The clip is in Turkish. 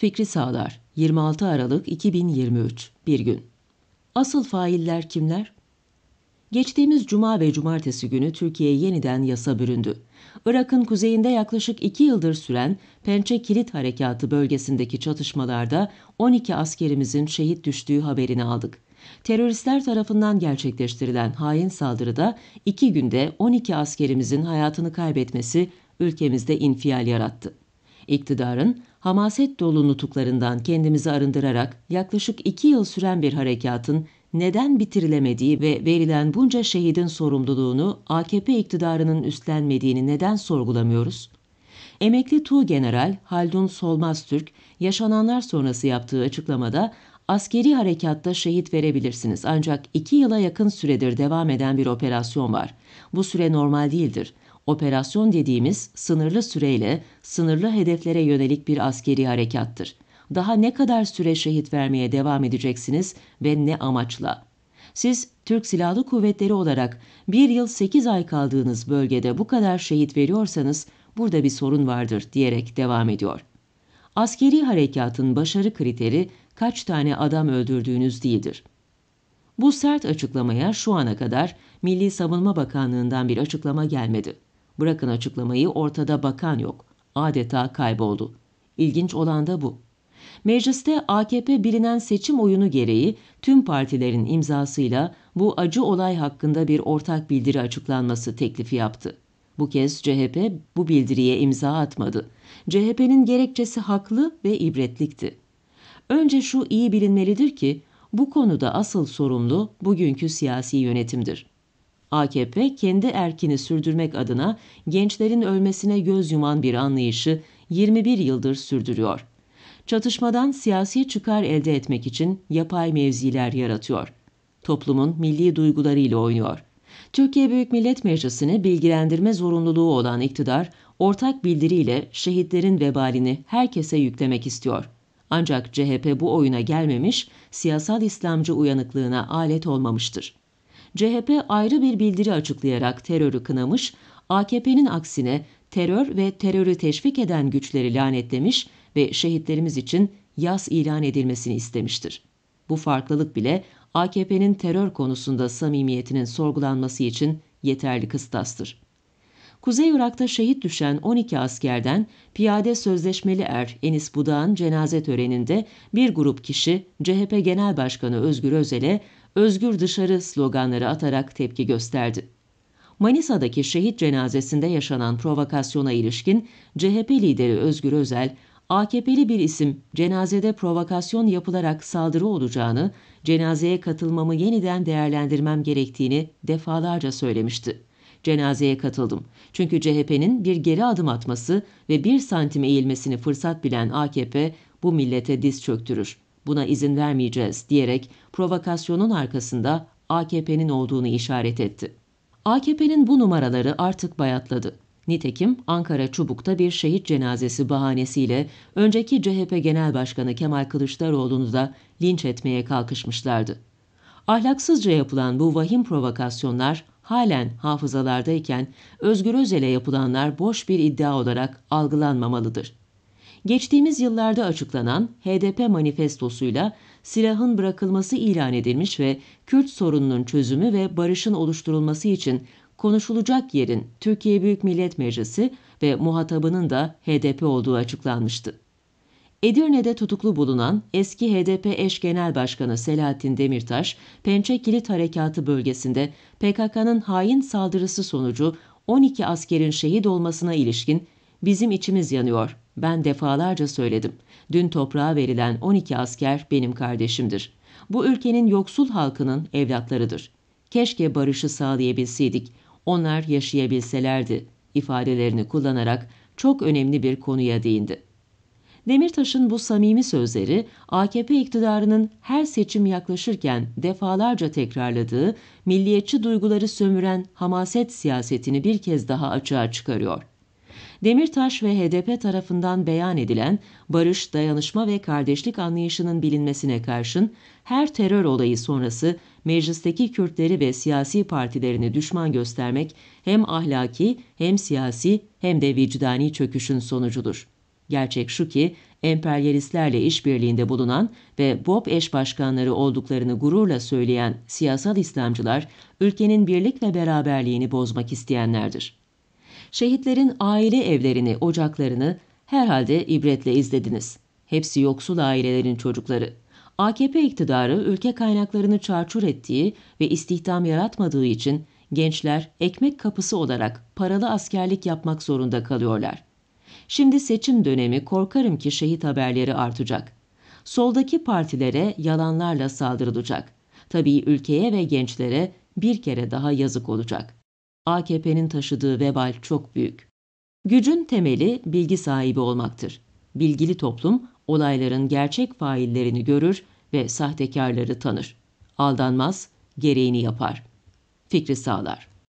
Fikri Sağlar 26 Aralık 2023 Bir gün Asıl failler kimler? Geçtiğimiz cuma ve cumartesi günü Türkiye yeniden yasa büründü. Irak'ın kuzeyinde yaklaşık iki yıldır süren Pençe Kilit Harekatı bölgesindeki çatışmalarda 12 askerimizin şehit düştüğü haberini aldık. Teröristler tarafından gerçekleştirilen hain saldırıda iki günde 12 askerimizin hayatını kaybetmesi ülkemizde infial yarattı. İktidarın hamaset dolu nutuklarından kendimizi arındırarak yaklaşık iki yıl süren bir harekatın neden bitirilemediği ve verilen bunca şehidin sorumluluğunu AKP iktidarının üstlenmediğini neden sorgulamıyoruz? Emekli Tuğ General Haldun Solmaz Türk, yaşananlar sonrası yaptığı açıklamada askeri harekatta şehit verebilirsiniz ancak iki yıla yakın süredir devam eden bir operasyon var. Bu süre normal değildir. Operasyon dediğimiz sınırlı süreyle sınırlı hedeflere yönelik bir askeri harekattır. Daha ne kadar süre şehit vermeye devam edeceksiniz ve ne amaçla? Siz Türk Silahlı Kuvvetleri olarak bir yıl sekiz ay kaldığınız bölgede bu kadar şehit veriyorsanız burada bir sorun vardır diyerek devam ediyor. Askeri harekatın başarı kriteri kaç tane adam öldürdüğünüz değildir. Bu sert açıklamaya şu ana kadar Milli Savunma Bakanlığı'ndan bir açıklama gelmedi. Bırakın açıklamayı ortada bakan yok. Adeta kayboldu. İlginç olan da bu. Mecliste AKP bilinen seçim oyunu gereği tüm partilerin imzasıyla bu acı olay hakkında bir ortak bildiri açıklanması teklifi yaptı. Bu kez CHP bu bildiriye imza atmadı. CHP'nin gerekçesi haklı ve ibretlikti. Önce şu iyi bilinmelidir ki bu konuda asıl sorumlu bugünkü siyasi yönetimdir. AKP kendi erkini sürdürmek adına gençlerin ölmesine göz yuman bir anlayışı 21 yıldır sürdürüyor. Çatışmadan siyasi çıkar elde etmek için yapay mevziler yaratıyor. Toplumun milli duygularıyla oynuyor. Türkiye Büyük Millet Meclisi'ni bilgilendirme zorunluluğu olan iktidar, ortak bildiriyle şehitlerin vebalini herkese yüklemek istiyor. Ancak CHP bu oyuna gelmemiş, siyasal İslamcı uyanıklığına alet olmamıştır. CHP ayrı bir bildiri açıklayarak terörü kınamış, AKP'nin aksine terör ve terörü teşvik eden güçleri lanetlemiş ve şehitlerimiz için yas ilan edilmesini istemiştir. Bu farklılık bile AKP'nin terör konusunda samimiyetinin sorgulanması için yeterli kıstastır. Kuzey Irak'ta şehit düşen 12 askerden piyade sözleşmeli er Enis Budağ'ın cenaze töreninde bir grup kişi CHP Genel Başkanı Özgür Özel'e özgür dışarı sloganları atarak tepki gösterdi. Manisa'daki şehit cenazesinde yaşanan provokasyona ilişkin CHP lideri Özgür Özel, AKP'li bir isim cenazede provokasyon yapılarak saldırı olacağını, cenazeye katılmamı yeniden değerlendirmem gerektiğini defalarca söylemişti. Cenazeye katıldım. Çünkü CHP'nin bir geri adım atması ve bir santim eğilmesini fırsat bilen AKP bu millete diz çöktürür buna izin vermeyeceğiz diyerek provokasyonun arkasında AKP'nin olduğunu işaret etti. AKP'nin bu numaraları artık bayatladı. Nitekim Ankara Çubuk'ta bir şehit cenazesi bahanesiyle önceki CHP Genel Başkanı Kemal Kılıçdaroğlu'nu da linç etmeye kalkışmışlardı. Ahlaksızca yapılan bu vahim provokasyonlar halen hafızalardayken Özgür Özel'e yapılanlar boş bir iddia olarak algılanmamalıdır geçtiğimiz yıllarda açıklanan HDP manifestosuyla silahın bırakılması ilan edilmiş ve Kürt sorununun çözümü ve barışın oluşturulması için konuşulacak yerin Türkiye Büyük Millet Meclisi ve muhatabının da HDP olduğu açıklanmıştı. Edirne'de tutuklu bulunan eski HDP eş genel başkanı Selahattin Demirtaş, Pençe Kilit Harekatı bölgesinde PKK'nın hain saldırısı sonucu 12 askerin şehit olmasına ilişkin bizim içimiz yanıyor ben defalarca söyledim. Dün toprağa verilen 12 asker benim kardeşimdir. Bu ülkenin yoksul halkının evlatlarıdır. Keşke barışı sağlayabilseydik. Onlar yaşayabilselerdi ifadelerini kullanarak çok önemli bir konuya değindi. Demirtaş'ın bu samimi sözleri AKP iktidarının her seçim yaklaşırken defalarca tekrarladığı milliyetçi duyguları sömüren hamaset siyasetini bir kez daha açığa çıkarıyor. Demirtaş ve HDP tarafından beyan edilen barış, dayanışma ve kardeşlik anlayışının bilinmesine karşın her terör olayı sonrası meclisteki Kürtleri ve siyasi partilerini düşman göstermek hem ahlaki hem siyasi hem de vicdani çöküşün sonucudur. Gerçek şu ki emperyalistlerle işbirliğinde bulunan ve BOP eş başkanları olduklarını gururla söyleyen siyasal İslamcılar ülkenin birlik ve beraberliğini bozmak isteyenlerdir. Şehitlerin aile evlerini, ocaklarını herhalde ibretle izlediniz. Hepsi yoksul ailelerin çocukları. AKP iktidarı ülke kaynaklarını çarçur ettiği ve istihdam yaratmadığı için gençler ekmek kapısı olarak paralı askerlik yapmak zorunda kalıyorlar. Şimdi seçim dönemi korkarım ki şehit haberleri artacak. Soldaki partilere yalanlarla saldırılacak. Tabii ülkeye ve gençlere bir kere daha yazık olacak. AKP'nin taşıdığı vebal çok büyük. Gücün temeli bilgi sahibi olmaktır. Bilgili toplum olayların gerçek faillerini görür ve sahtekarları tanır. Aldanmaz, gereğini yapar. Fikri sağlar.